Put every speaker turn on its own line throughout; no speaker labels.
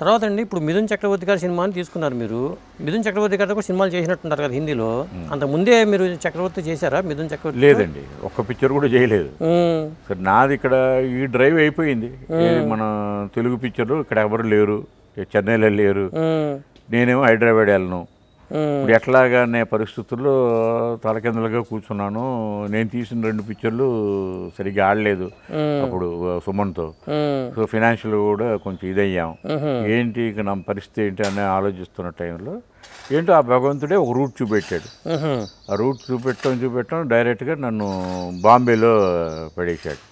తర్వాత అండి ఇప్పుడు మిథున్ చక్రవర్తి గారి సినిమాని తీసుకున్నారు మీరు మిథున్ చక్రవర్తి గారితో కూడా సినిమాలు చేసినట్టున్నారు కదా హిందీలో అంత ముందే మీరు చక్రవర్తి చేశారా మిథున్ చక్రవర్తి లేదండి
ఒక్క పిక్చర్ కూడా చేయలేదు సరే నాది ఇక్కడ ఈ డ్రైవ్ అయిపోయింది మన తెలుగు పిక్చర్లు ఇక్కడ ఎవరు లేరు చెన్నైలో లేరు నేనేమో హైదరాబాద్ వెళ్ళను ఇప్పుడు అనే పరిస్థితుల్లో తలకిందులుగా కూర్చున్నాను నేను తీసిన రెండు పిక్చర్లు సరిగ్గా ఆడలేదు అప్పుడు సుమన్తో సో ఫినాన్షియల్ కూడా కొంచెం ఇదయ్యాం ఏంటి ఇక నా పరిస్థితి ఏంటి అని ఆలోచిస్తున్న టైంలో ఏంటో ఆ భగవంతుడే ఒక రూట్ చూపెట్టాడు ఆ రూట్ చూపెట్టడం చూపెట్టడం డైరెక్ట్గా నన్ను బాంబేలో పడేశాడు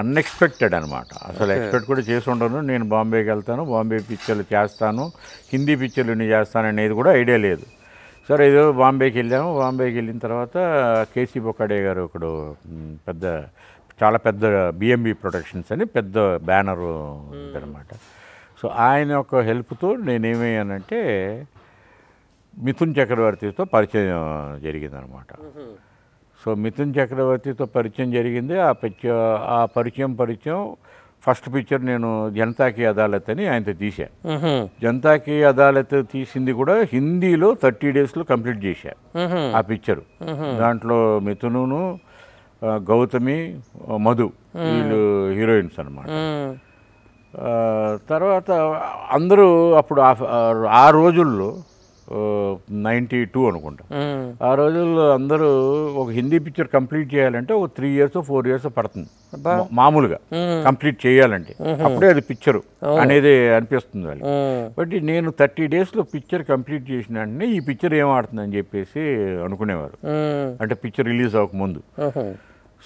అన్ఎక్స్పెక్టెడ్ అనమాట అసలు ఎక్స్పెక్ట్ కూడా చేసి ఉండను నేను బాంబేకి వెళ్తాను బాంబే పిక్చర్లు చేస్తాను హిందీ పిక్చర్లు చేస్తాను అనేది కూడా ఐడియా లేదు సరే ఏదో బాంబేకి వెళ్ళాము బాంబేకి వెళ్ళిన తర్వాత కేసీ బొక్కడే గారు ఒకడు పెద్ద చాలా పెద్ద బిఎంబి ప్రొడక్షన్స్ అని పెద్ద బ్యానర్ ఉందన్నమాట సో ఆయన యొక్క హెల్ప్తో నేనేమయ్యానంటే మిథున్ చక్రవర్తితో పరిచయం జరిగిందనమాట సో మిథున్ చక్రవర్తితో పరిచయం జరిగింది ఆ పిక్చర్ ఆ పరిచయం పరిచయం ఫస్ట్ పిక్చర్ నేను జనతాకి అదాలత్ అని ఆయనతో తీశాను జనతాకి అదాలత్ తీసింది కూడా హిందీలో థర్టీ డేస్లో కంప్లీట్ చేశా ఆ పిక్చరు దాంట్లో మిథునును గౌతమి మధు వీళ్ళు హీరోయిన్స్ అనమాట తర్వాత అందరూ అప్పుడు ఆ రోజుల్లో నైంటీ టూ అనుకుంటా ఆ రోజుల్లో అందరూ ఒక హిందీ పిక్చర్ కంప్లీట్ చేయాలంటే ఒక త్రీ ఇయర్స్ ఫోర్ ఇయర్స్ పడుతుంది మామూలుగా కంప్లీట్ చేయాలంటే అప్పుడే అది పిక్చరు అనేది అనిపిస్తుంది వాళ్ళు బట్ నేను థర్టీ డేస్లో పిక్చర్ కంప్లీట్ చేసిన వెంటనే ఈ పిక్చర్ ఏం ఆడుతుందని చెప్పేసి అనుకునేవారు అంటే పిక్చర్ రిలీజ్ అవ్వకముందు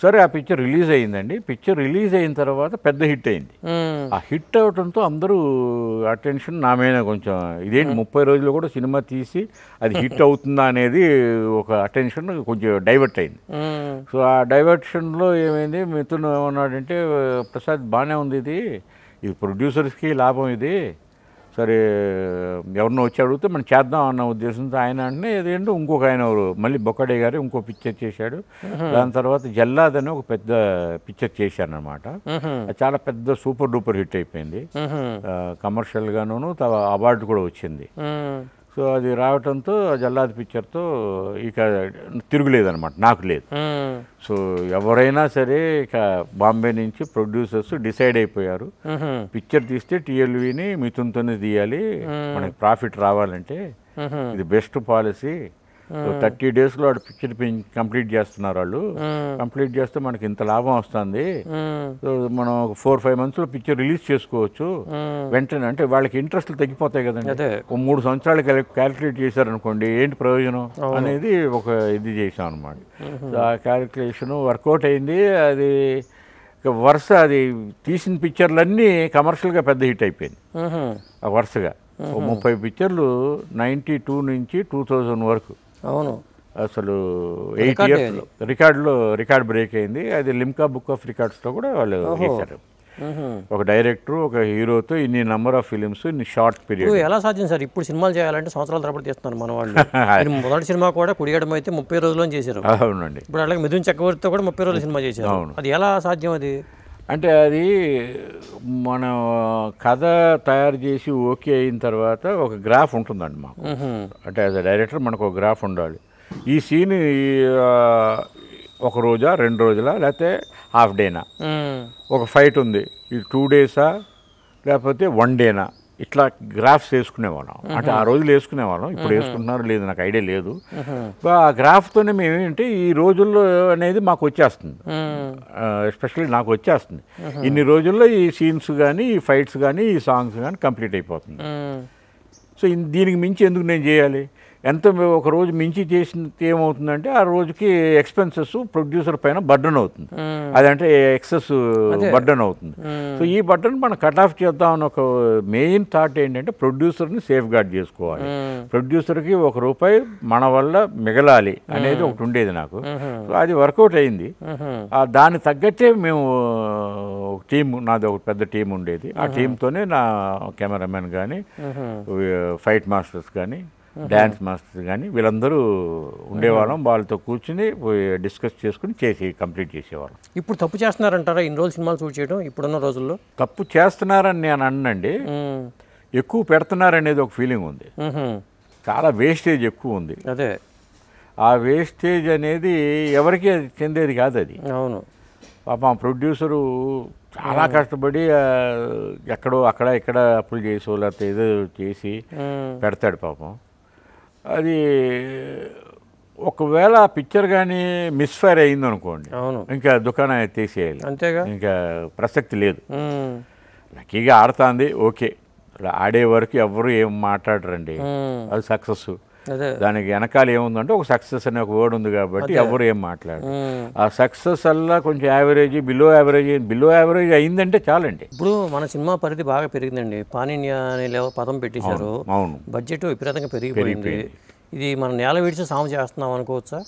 సరే ఆ పిక్చర్ రిలీజ్ అయ్యిందండి పిక్చర్ రిలీజ్ అయిన తర్వాత పెద్ద హిట్ అయింది ఆ హిట్ అవడంతో అందరూ అటెన్షన్ నా మీద కొంచెం ఇదేంటి ముప్పై రోజులు కూడా సినిమా తీసి అది హిట్ అవుతుందా అనేది ఒక అటెన్షన్ కొంచెం డైవర్ట్ అయింది సో ఆ డైవర్షన్లో ఏమైంది మిథున్ ఏమన్నాడంటే ప్రసాద్ బాగానే ఉంది ఇది ఇది ప్రొడ్యూసర్స్కి లాభం ఇది సరే ఎవరినో వచ్చి అడిగితే మనం చేద్దాం అన్న ఉద్దేశంతో ఆయన అంటే ఏదేంటో ఇంకొక ఆయన మళ్ళీ బొక్కడే గారు ఇంకో పిక్చర్ చేశాడు దాని తర్వాత జల్లాద్ అని ఒక పెద్ద పిక్చర్ చేశాను అనమాట చాలా పెద్ద సూపర్ డూపర్ హిట్ అయిపోయింది కమర్షియల్గాను అవార్డు కూడా వచ్చింది సో అది రావటంతో జల్లాది పిక్చర్తో ఇక తిరుగులేదనమాట నాకు లేదు సో ఎవరైనా సరే ఇక బాంబే నుంచి ప్రొడ్యూసర్స్ డిసైడ్ అయిపోయారు పిక్చర్ తీస్తే టీఎల్వీని మిథున్తోనే తీయాలి మనకి ప్రాఫిట్ రావాలంటే ఇది బెస్ట్ పాలసీ థర్టీ డేస్ లో పిక్చర్ కంప్లీట్ చేస్తున్నారు వాళ్ళు కంప్లీట్ చేస్తే మనకి ఇంత లాభం వస్తుంది మనం ఒక ఫోర్ ఫైవ్ మంత్స్లో పిక్చర్ రిలీజ్ చేసుకోవచ్చు వెంటనే అంటే వాళ్ళకి ఇంట్రెస్ట్ తగ్గిపోతాయి కదండి ఒక మూడు సంవత్సరాలు క్యాలిక్యులేట్ చేశారనుకోండి ఏంటి ప్రయోజనం అనేది ఒక ఇది చేసాం అనమాట ఆ క్యాలిక్యులేషన్ వర్కౌట్ అయింది అది వరుస అది తీసిన పిక్చర్లన్నీ కమర్షియల్గా పెద్ద హిట్ అయిపోయింది వరుసగా ముప్పై పిక్చర్లు నైంటీ టూ నుంచి టూ థౌజండ్ వరకు అవును అసలు ఎయిట్ ఇయర్స్ రికార్డులో రికార్డ్ బ్రేక్ అయింది అది లిమ్కా బుక్ ఆఫ్ రికార్డ్స్లో కూడా వాళ్ళు చేశారు ఒక డైరెక్టర్ ఒక హీరోతో ఇన్ని నంబర్ ఆఫ్ ఫిలిమ్స్ ఇన్ని షార్ట్ పీరియడ్
ఎలా సాధ్యం సార్ ఇప్పుడు సినిమాలు చేయాలంటే సంవత్సరాల తరబడి తీస్తున్నారు మన వాళ్ళు మొదటి సినిమా కూడా కుడిగడం అయితే ముప్పై రోజుల్లో చేశారు అవునండి ఇప్పుడు అలాగే మిథున్ చక్రవర్తితో కూడా ముప్పై రోజుల సినిమా చేశారు అది ఎలా
సాధ్యం అది అంటే అది మన కథ తయారు చేసి ఓకే అయిన తర్వాత ఒక గ్రాఫ్ ఉంటుందండి మాకు అంటే యాజ్ అ డైరెక్టర్ మనకు ఒక గ్రాఫ్ ఉండాలి ఈ సీన్ ఒక రోజా రెండు రోజులా లేకపోతే హాఫ్ డేనా ఒక ఫైట్ ఉంది ఇది టూ డేసా లేకపోతే వన్ డేనా ఇట్లా గ్రాఫ్స్ వేసుకునేవాళ్ళం అంటే ఆ రోజులు వేసుకునేవాళ్ళం ఇప్పుడు వేసుకుంటున్నారు లేదు నాకు ఐడియా లేదు ఆ గ్రాఫ్తోనే మేము ఏంటంటే ఈ రోజుల్లో అనేది మాకు వచ్చేస్తుంది ఎస్పెషల్లీ నాకు వచ్చేస్తుంది ఇన్ని రోజుల్లో ఈ సీన్స్ కానీ ఈ ఫైట్స్ కానీ ఈ సాంగ్స్ కానీ కంప్లీట్ అయిపోతుంది సో దీనికి మించి ఎందుకు నేను చేయాలి ఎంత ఒక రోజు మించి చేసినది ఏమవుతుందంటే ఆ రోజుకి ఎక్స్పెన్సెస్ ప్రొడ్యూసర్ పైన బర్డన్ అవుతుంది అదంటే ఎక్సెస్ బర్డన్ అవుతుంది సో ఈ బర్డన్ మనం కట్ ఆఫ్ చేద్దాం అని ఒక మెయిన్ థాట్ ఏంటంటే ప్రొడ్యూసర్ని సేఫ్ గార్డ్ చేసుకోవాలి ప్రొడ్యూసర్కి ఒక రూపాయి మన వల్ల మిగలాలి అనేది ఒకటి ఉండేది నాకు సో అది వర్కౌట్ అయింది దానికి తగ్గట్టే మేము ఒక టీం నాది ఒక పెద్ద టీం ఉండేది ఆ టీంతోనే నా కెమెరామెన్ కానీ ఫైట్ మాస్టర్స్ కానీ డ్యాన్స్ మాస్టర్స్ కానీ వీళ్ళందరూ ఉండేవాళ్ళం వాళ్ళతో కూర్చుని పోయి డిస్కస్ చేసుకుని చేసి కంప్లీట్ చేసేవాళ్ళం
ఇప్పుడు తప్పు చేస్తున్నారంటారా ఇన్ని రోజులు సినిమాలు చూసి చేయడం ఇప్పుడున్న రోజుల్లో
తప్పు చేస్తున్నారని నేను అన్నండి ఎక్కువ పెడుతున్నారనేది ఒక ఫీలింగ్ ఉంది చాలా వేస్టేజ్ ఎక్కువ ఉంది అదే ఆ వేస్టేజ్ అనేది ఎవరికి చెందేది కాదు అది అవును పాప ప్రొడ్యూసరు చాలా కష్టపడి ఎక్కడో అక్కడ ఇక్కడ అప్పులు చేసో లేకపోతే ఏదో చేసి పెడతాడు పాపం అది ఒకవేళ ఆ పిక్చర్ కానీ మిస్ఫైర్ అయింది అనుకోండి ఇంకా దుకాణం తీసేయాలి అంతేగా ఇంకా ప్రసక్తి లేదు లక్కీగా ఆడుతుంది ఓకే ఆడే వరకు ఎవరు ఏం మాట్లాడరండి అది సక్సెస్ దానికి వెనకాల ఏముందంటే ఒక సక్సెస్ అనే ఒక వర్డ్ ఉంది కాబట్టి ఎవరు ఏం మాట్లాడరు ఆ సక్సెస్ అలా కొంచెం average below average below average అయిందంటే చాలండి ఇప్పుడు మన సినిమా పరిధి బాగా పెరిగిందండి పాన్ ఇండియా
అనే పదం పెట్టేశారు అవును బడ్జెట్ విపరీతంగా పెరిగిపోయింది ఇది మనం నేల విడిచి సాము
చేస్తున్నాం అనుకోవచ్చా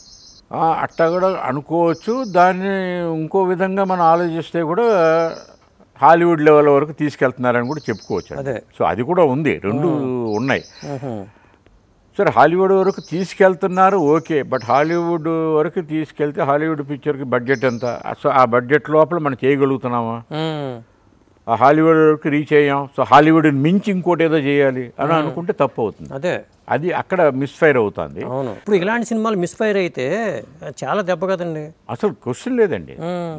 అట్టా కూడా అనుకోవచ్చు దాన్ని ఇంకో విధంగా మనం ఆలోచిస్తే కూడా హాలీవుడ్ లెవెల్ వరకు తీసుకెళ్తున్నారని కూడా చెప్పుకోవచ్చు అదే సో అది కూడా ఉంది రెండు ఉన్నాయి సరే హాలీవుడ్ వరకు తీసుకెళ్తున్నారు ఓకే బట్ హాలీవుడ్ వరకు తీసుకెళ్తే హాలీవుడ్ పిక్చర్కి బడ్జెట్ ఎంత సో ఆ బడ్జెట్ లోపల మనం చేయగలుగుతున్నామా ఆ హాలీవుడ్ వరకు రీచ్ అయ్యాం సో హాలీవుడ్ని మించి ఇంకోటి ఏదో చేయాలి అని అనుకుంటే తప్పు అవుతుంది అదే అది అక్కడ మిస్ఫైర్ అవుతుంది అవును
ఇప్పుడు ఇలాంటి సినిమాలు మిస్ఫైర్ అయితే చాలా దెబ్బ కదండి
అసలు క్వశ్చన్ లేదండి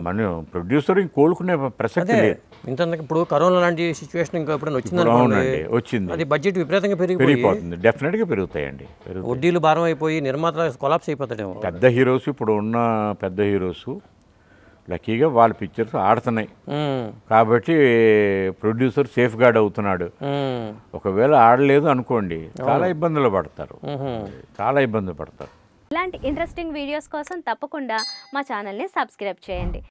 మనం ప్రొడ్యూసర్ కోలుకునే ప్రసక్తి లేదు
ఇంత ఇప్పుడు కరోనా లాంటి సిచ్యువేషన్ ఇంకా ఎప్పుడైనా వచ్చింది వచ్చింది అది బడ్జెట్ విపరీతంగా పెరిగిపోతుంది
డెఫినెట్ గా పెరుగుతాయండి
వడ్డీలు భారం అయిపోయి నిర్మాత కొలాప్స్ అయిపోతాడేమో పెద్ద
హీరోస్ ఇప్పుడు ఉన్న పెద్ద హీరోస్ లక్కీగా వాళ్ళ పిక్చర్స్ ఆడుతున్నాయి కాబట్టి ప్రొడ్యూసర్ సేఫ్ గార్డ్ అవుతున్నాడు ఒకవేళ ఆడలేదు అనుకోండి చాలా ఇబ్బందులు పడతారు చాలా ఇబ్బందులు పడతారు
ఇలాంటి ఇంట్రెస్టింగ్ వీడియోస్ కోసం తప్పకుండా మా ఛానల్ని సబ్స్క్రైబ్ చేయండి